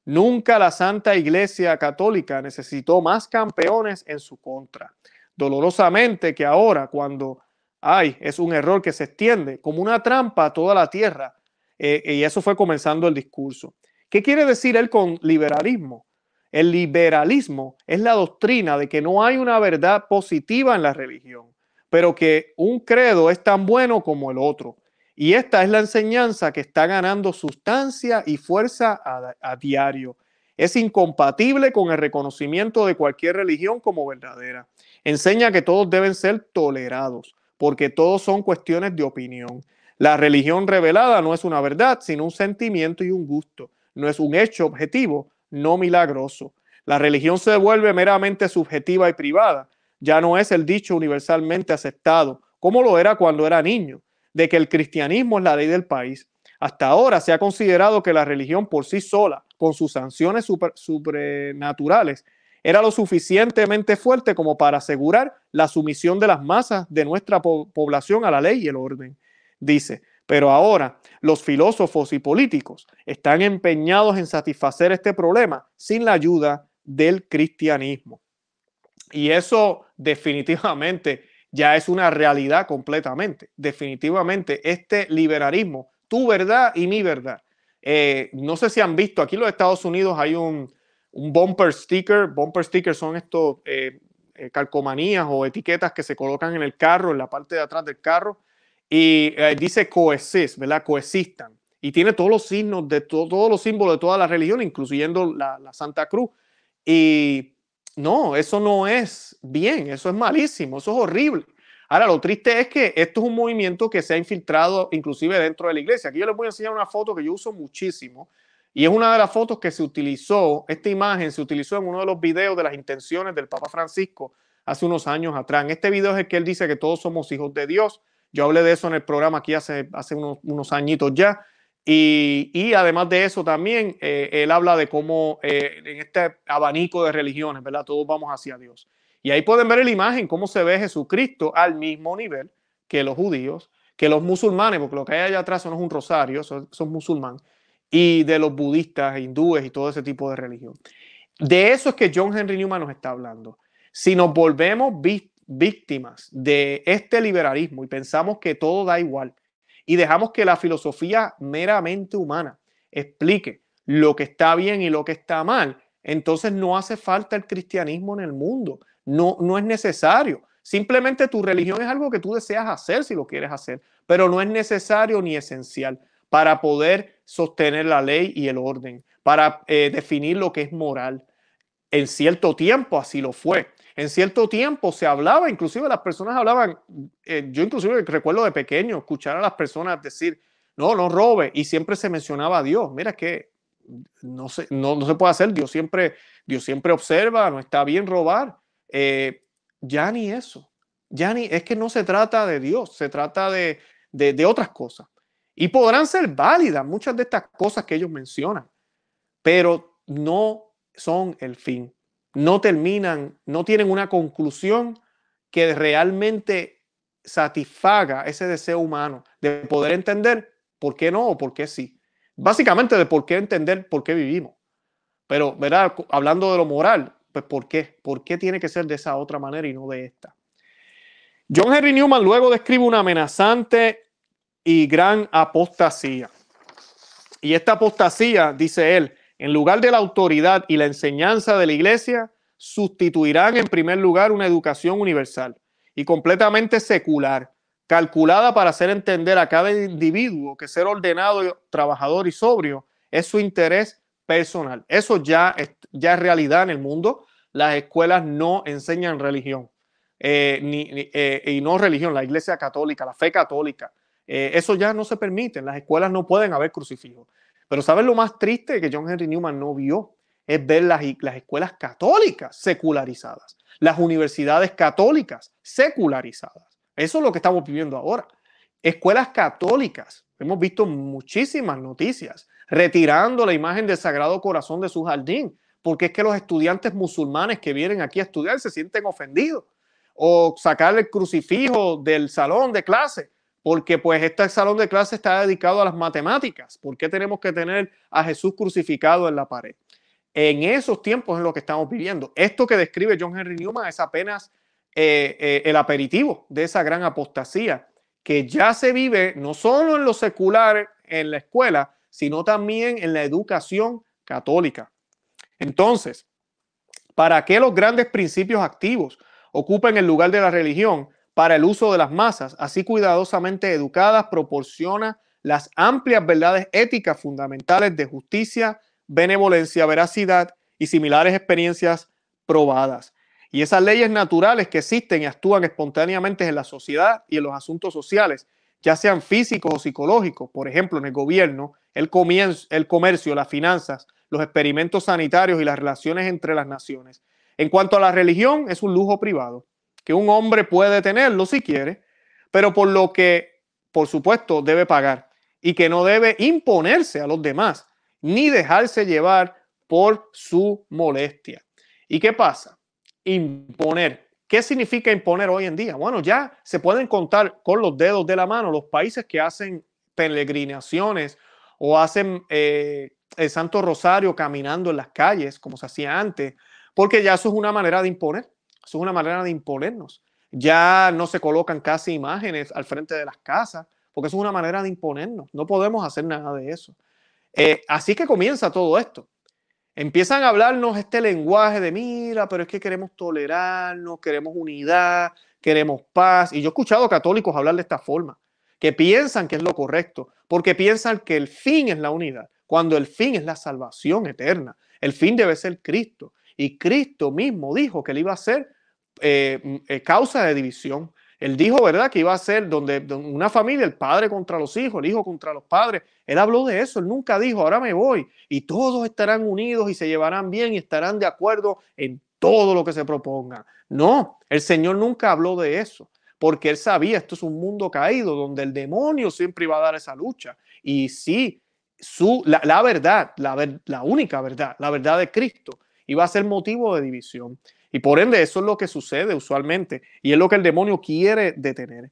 Nunca la Santa Iglesia Católica necesitó más campeones en su contra. Dolorosamente que ahora, cuando hay, es un error que se extiende como una trampa a toda la tierra. Eh, y eso fue comenzando el discurso. ¿Qué quiere decir él con liberalismo? El liberalismo es la doctrina de que no hay una verdad positiva en la religión, pero que un credo es tan bueno como el otro. Y esta es la enseñanza que está ganando sustancia y fuerza a, diario. Es incompatible con el reconocimiento de cualquier religión como verdadera. Enseña que todos deben ser tolerados, porque todos son cuestiones de opinión. La religión revelada no es una verdad, sino un sentimiento y un gusto. No es un hecho objetivo, no milagroso. La religión se vuelve meramente subjetiva y privada. Ya no es el dicho universalmente aceptado, como lo era cuando era niño de que el cristianismo es la ley del país. Hasta ahora se ha considerado que la religión por sí sola, con sus sanciones supernaturales, era lo suficientemente fuerte como para asegurar la sumisión de las masas de nuestra población a la ley y el orden. Dice, pero ahora los filósofos y políticos están empeñados en satisfacer este problema sin la ayuda del cristianismo. Y eso definitivamente ya es una realidad completamente. Definitivamente, este liberalismo, tu verdad y mi verdad. Eh, no sé si han visto, aquí en los Estados Unidos hay un, bumper sticker. Bumper stickers son estos eh, eh, calcomanías o etiquetas que se colocan en el carro, en la parte de atrás del carro, y dice coexist, ¿verdad? Coexistan. Y tiene todos los signos, de todos los símbolos de toda la religión, incluyendo la, la Santa Cruz. Y no, eso no es bien, eso es malísimo, eso es horrible. Ahora, lo triste es que esto es un movimiento que se ha infiltrado inclusive dentro de la iglesia. Aquí yo les voy a enseñar una foto que yo uso muchísimo y es una de las fotos que se utilizó, esta imagen se utilizó en uno de los videos de las intenciones del Papa Francisco hace unos años atrás. En este video es el que él dice que todos somos hijos de Dios. Yo hablé de eso en el programa aquí hace, hace unos, unos añitos ya. Y, además de eso también, eh, él habla de cómo eh, en este abanico de religiones, ¿verdad? Todos vamos hacia Dios. Y ahí pueden ver la imagen, cómo se ve Jesucristo al mismo nivel que los judíos, que los musulmanes, porque lo que hay allá atrás son es un rosario, son, musulmanes, y de los budistas, hindúes y todo ese tipo de religión. De eso es que John Henry Newman nos está hablando. Si nos volvemos víctimas de este liberalismo y pensamos que todo da igual, y dejamos que la filosofía meramente humana explique lo que está bien y lo que está mal, entonces no hace falta el cristianismo en el mundo, no, no es necesario. Simplemente tu religión es algo que tú deseas hacer si lo quieres hacer, pero no es necesario ni esencial para poder sostener la ley y el orden, para eh, definir lo que es moral. En cierto tiempo así lo fue, en cierto tiempo se hablaba, inclusive las personas hablaban, eh, yo inclusive recuerdo de pequeño escuchar a las personas decir, no, no robe, y siempre se mencionaba a Dios, mira que no se, no, se puede hacer, Dios siempre, Dios siempre observa, no está bien robar, eh, ya ni eso, ya ni, es que no se trata de Dios, se trata de, de, de otras cosas. Y podrán ser válidas muchas de estas cosas que ellos mencionan, pero no son el fin no terminan, no tienen una conclusión que realmente satisfaga ese deseo humano de poder entender por qué no o por qué sí. Básicamente de por qué entender por qué vivimos. Pero, ¿verdad? Hablando de lo moral, pues ¿por qué? ¿Por qué tiene que ser de esa otra manera y no de esta? John Henry Newman luego describe una amenazante y gran apostasía. Y esta apostasía, dice él, en lugar de la autoridad y la enseñanza de la iglesia, sustituirán en primer lugar una educación universal y completamente secular, calculada para hacer entender a cada individuo que ser ordenado, trabajador y sobrio es su interés personal. Eso ya es, ya realidad en el mundo. Las escuelas no enseñan religión eh, eh, y no religión, la iglesia católica, la fe católica. Eh, eso ya no se permite. las escuelas no pueden haber crucifijos. Pero ¿sabes lo más triste que John Henry Newman no vio? Es ver las, las escuelas católicas secularizadas, las universidades católicas secularizadas. Eso es lo que estamos viviendo ahora. Escuelas católicas, hemos visto muchísimas noticias, retirando la imagen del Sagrado Corazón de su jardín, porque es que los estudiantes musulmanes que vienen aquí a estudiar se sienten ofendidos o sacar el crucifijo del salón de clase porque pues este salón de clase está dedicado a las matemáticas. ¿Por qué tenemos que tener a Jesús crucificado en la pared? En esos tiempos es lo que estamos viviendo. Esto que describe John Henry Newman es apenas eh, eh, el aperitivo de esa gran apostasía que ya se vive no solo en lo secular, en la escuela, sino también en la educación católica. Entonces, ¿para qué los grandes principios activos ocupan el lugar de la religión para el uso de las masas, así cuidadosamente educadas, proporciona las amplias verdades éticas fundamentales de justicia, benevolencia, veracidad y similares experiencias probadas. Y esas leyes naturales que existen y actúan espontáneamente en la sociedad y en los asuntos sociales, ya sean físicos o psicológicos, por ejemplo, en el gobierno, el, el comercio, las finanzas, los experimentos sanitarios y las relaciones entre las naciones. En cuanto a la religión, es un lujo privado que un hombre puede tenerlo si quiere, pero por lo que, por supuesto, debe pagar y que no debe imponerse a los demás ni dejarse llevar por su molestia. ¿Y qué pasa? Imponer. ¿Qué significa imponer hoy en día? Bueno, ya se pueden contar con los dedos de la mano los países que hacen peregrinaciones o hacen eh, el Santo Rosario caminando en las calles, como se hacía antes, porque ya eso es una manera de imponer es una manera de imponernos. Ya no se colocan casi imágenes al frente de las casas, porque eso es una manera de imponernos. No podemos hacer nada de eso. Eh, así que comienza todo esto. Empiezan a hablarnos este lenguaje de mira, pero es que queremos tolerarnos, queremos unidad, queremos paz. Y yo he escuchado católicos hablar de esta forma, que piensan que es lo correcto, porque piensan que el fin es la unidad, cuando el fin es la salvación eterna. El fin debe ser Cristo. Y Cristo mismo dijo que él iba a ser eh, mm, eh, causa de división. Él dijo, ¿verdad?, que iba a ser donde, una familia, el padre contra los hijos, el hijo contra los padres. Él habló de eso, él nunca dijo, ahora me voy y todos estarán unidos y se llevarán bien y estarán de acuerdo en todo lo que se proponga. No, el Señor nunca habló de eso, porque él sabía, esto es un mundo caído donde el demonio siempre iba a dar esa lucha. Y sí, su, la, verdad, la, la única verdad, la verdad de Cristo, iba a ser motivo de división. Y por ende, eso es lo que sucede usualmente y es lo que el demonio quiere detener.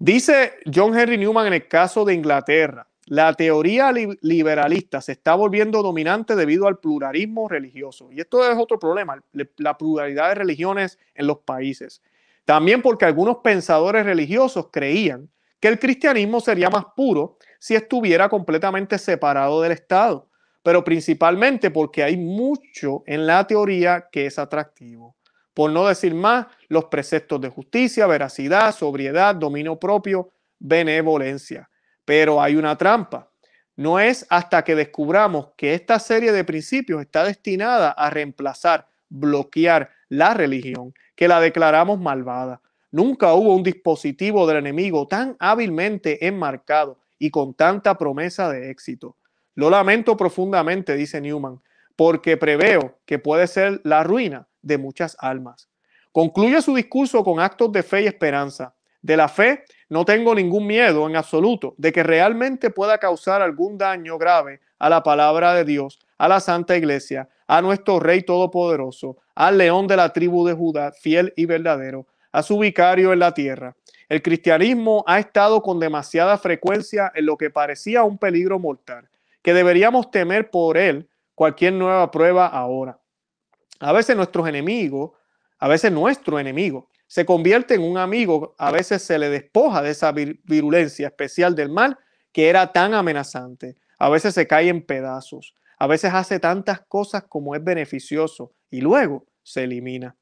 Dice John Henry Newman en el caso de Inglaterra, la teoría liberalista se está volviendo dominante debido al pluralismo religioso. Y esto es otro problema, la pluralidad de religiones en los países. También porque algunos pensadores religiosos creían que el cristianismo sería más puro si estuviera completamente separado del Estado pero principalmente porque hay mucho en la teoría que es atractivo. Por no decir más, los preceptos de justicia, veracidad, sobriedad, dominio propio, benevolencia. Pero hay una trampa. No es hasta que descubramos que esta serie de principios está destinada a reemplazar, bloquear la religión, que la declaramos malvada. Nunca hubo un dispositivo del enemigo tan hábilmente enmarcado y con tanta promesa de éxito. Lo lamento profundamente, dice Newman, porque preveo que puede ser la ruina de muchas almas. Concluye su discurso con actos de fe y esperanza. De la fe no tengo ningún miedo en absoluto de que realmente pueda causar algún daño grave a la palabra de Dios, a la Santa Iglesia, a nuestro Rey Todopoderoso, al León de la tribu de Judá, fiel y verdadero, a su vicario en la tierra. El cristianismo ha estado con demasiada frecuencia en lo que parecía un peligro mortal que deberíamos temer por él cualquier nueva prueba ahora. A veces nuestros enemigos, a veces nuestro enemigo, se convierte en un amigo, a veces se le despoja de esa virulencia especial del mal que era tan amenazante. A veces se cae en pedazos, a veces hace tantas cosas como es beneficioso y luego se elimina.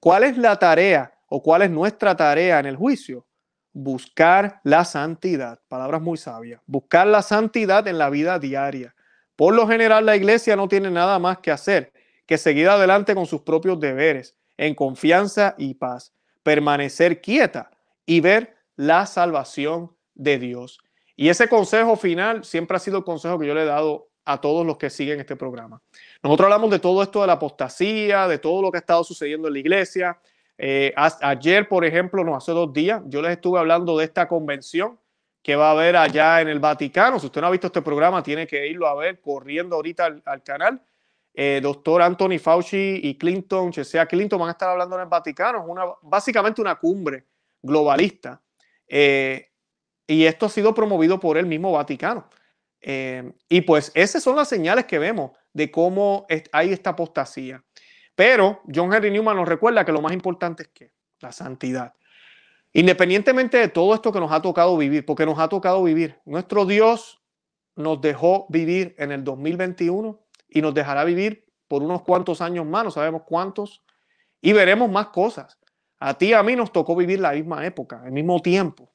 ¿Cuál es la tarea o cuál es nuestra tarea en el juicio? buscar la santidad, palabras muy sabias, buscar la santidad en la vida diaria. Por lo general la iglesia no tiene nada más que hacer que seguir adelante con sus propios deberes, en confianza y paz, permanecer quieta y ver la salvación de Dios. Y ese consejo final siempre ha sido el consejo que yo le he dado a todos los que siguen este programa. Nosotros hablamos de todo esto de la apostasía, de todo lo que ha estado sucediendo en la iglesia, eh, ayer, por ejemplo, no hace dos días, yo les estuve hablando de esta convención que va a haber allá en el Vaticano. Si usted no ha visto este programa, tiene que irlo a ver corriendo ahorita al, canal. Eh, doctor Anthony Fauci y Clinton, o sea, Clinton van a estar hablando en el Vaticano. Es una, básicamente una cumbre globalista. Eh, y esto ha sido promovido por el mismo Vaticano. y pues esas son las señales que vemos de cómo hay esta apostasía. Pero John Henry Newman nos recuerda que lo más importante es que la santidad. Independientemente de todo esto que nos ha tocado vivir, porque nos ha tocado vivir, nuestro Dios nos dejó vivir en el 2021 y nos dejará vivir por unos cuantos años más, no sabemos cuántos, y veremos más cosas. A ti y a mí nos tocó vivir la misma época, el mismo tiempo.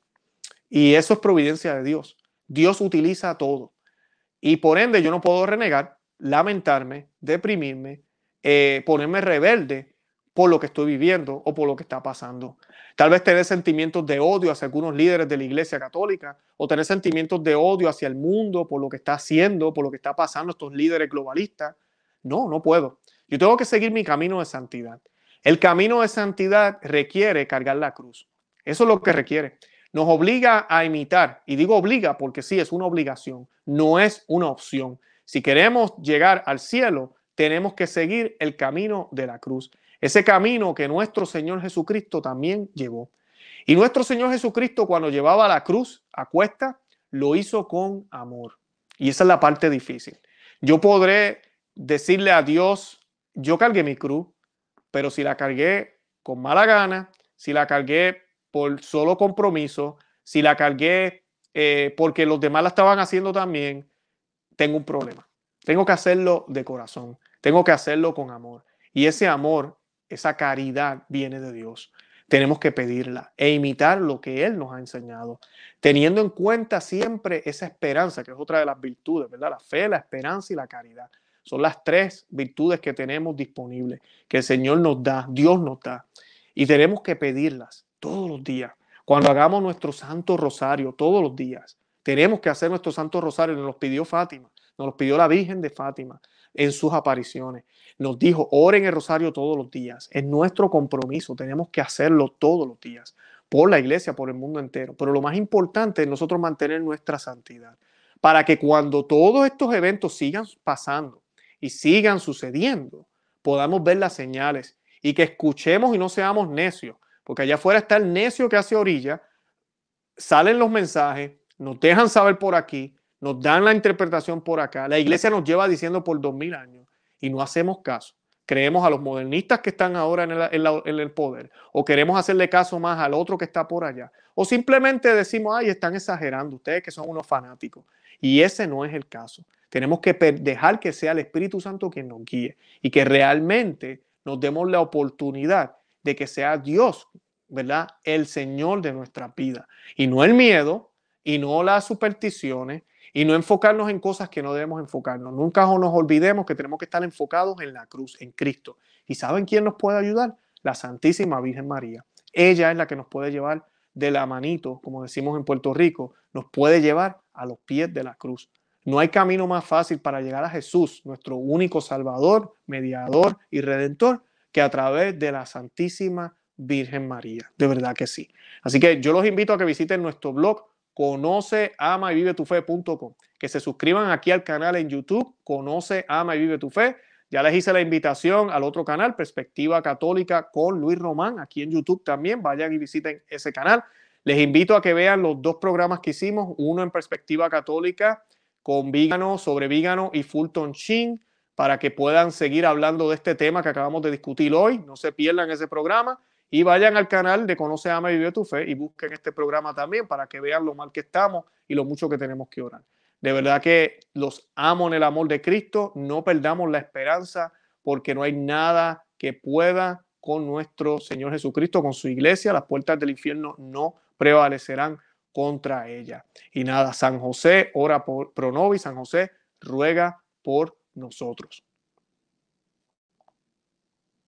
Y eso es providencia de Dios. Dios utiliza todo. Y por ende yo no puedo renegar, lamentarme, deprimirme, eh, ponerme rebelde por lo que estoy viviendo o por lo que está pasando. Tal vez tener sentimientos de odio hacia algunos líderes de la Iglesia Católica o tener sentimientos de odio hacia el mundo por lo que está haciendo, por lo que está pasando estos líderes globalistas. No, no puedo. Yo tengo que seguir mi camino de santidad. El camino de santidad requiere cargar la cruz. Eso es lo que requiere. Nos obliga a imitar, y digo obliga porque sí, es una obligación, no es una opción. Si queremos llegar al cielo, tenemos que seguir el camino de la cruz, ese camino que nuestro Señor Jesucristo también llevó. Y nuestro Señor Jesucristo cuando llevaba la cruz a cuesta, lo hizo con amor. Y esa es la parte difícil. Yo podré decirle a Dios, yo cargué mi cruz, pero si la cargué con mala gana, si la cargué por solo compromiso, si la cargué eh, porque los demás la estaban haciendo también, tengo un problema. Tengo que hacerlo de corazón. Tengo que hacerlo con amor. Y ese amor, esa caridad viene de Dios. Tenemos que pedirla e imitar lo que Él nos ha enseñado, teniendo en cuenta siempre esa esperanza, que es otra de las virtudes, ¿verdad? La fe, la esperanza y la caridad. Son las tres virtudes que tenemos disponibles, que el Señor nos da, Dios nos da. Y tenemos que pedirlas todos los días. Cuando hagamos nuestro Santo Rosario todos los días, tenemos que hacer nuestro Santo Rosario. Nos los pidió Fátima, nos lo pidió la Virgen de Fátima en sus apariciones. Nos dijo, oren el rosario todos los días. Es nuestro compromiso, tenemos que hacerlo todos los días, por la iglesia, por el mundo entero. Pero lo más importante es nosotros mantener nuestra santidad, para que cuando todos estos eventos sigan pasando y sigan sucediendo, podamos ver las señales y que escuchemos y no seamos necios, porque allá afuera está el necio que hace orilla, salen los mensajes, nos dejan saber por aquí, nos dan la interpretación por acá, la iglesia nos lleva diciendo por dos mil años y no hacemos caso. Creemos a los modernistas que están ahora en el, en el poder, o queremos hacerle caso más al otro que está por allá, o simplemente decimos, ay, están exagerando ustedes que son unos fanáticos. Y ese no es el caso. Tenemos que dejar que sea el Espíritu Santo quien nos guíe y que realmente nos demos la oportunidad de que sea Dios, ¿verdad? El Señor de nuestra vida. Y no el miedo, y no las supersticiones, y no enfocarnos en cosas que no debemos enfocarnos. Nunca nos olvidemos que tenemos que estar enfocados en la cruz, en Cristo. ¿Y saben quién nos puede ayudar? La Santísima Virgen María. Ella es la que nos puede llevar de la manito, como decimos en Puerto Rico, nos puede llevar a los pies de la cruz. No hay camino más fácil para llegar a Jesús, nuestro único Salvador, Mediador y Redentor, que a través de la Santísima Virgen María. De verdad que sí. Así que yo los invito a que visiten nuestro blog conoce, ama y vive tu fe.com. Que se suscriban aquí al canal en YouTube, conoce, ama y vive tu fe. Ya les hice la invitación al otro canal, Perspectiva Católica con Luis Román, aquí en YouTube también. Vayan y visiten ese canal. Les invito a que vean los dos programas que hicimos, uno en Perspectiva Católica con Vígano, sobre Vígano y Fulton Sheen, para que puedan seguir hablando de este tema que acabamos de discutir hoy. No se pierdan ese programa. Y vayan al canal de Conoce, Ama y Vive tu Fe y busquen este programa también para que vean lo mal que estamos y lo mucho que tenemos que orar. De verdad que los amo en el amor de Cristo. No perdamos la esperanza porque no hay nada que pueda con nuestro Señor Jesucristo, con su iglesia. Las puertas del infierno no prevalecerán contra ella. Y nada, San José ora por, pro San José ruega por nosotros.